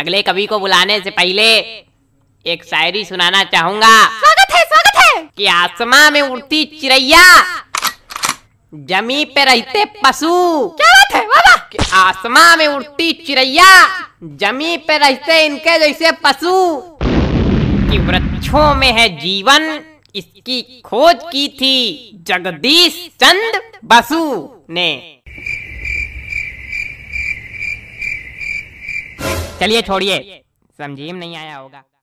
अगले कवि को बुलाने से पहले एक शायरी सुनाना चाहूंगा स्वागत है स्वागत है कि आसमां में उड़ती चिड़ैया जमी पे रहते पशु क्या बात है बाबा आसमां में उड़ती चिड़ैया जमी पे रहते इनके जैसे पशु कि वृक्षों में है जीवन इसकी खोज की थी जगदीश चंद बसु ने चलिए छोड़िए समझी में नहीं आया होगा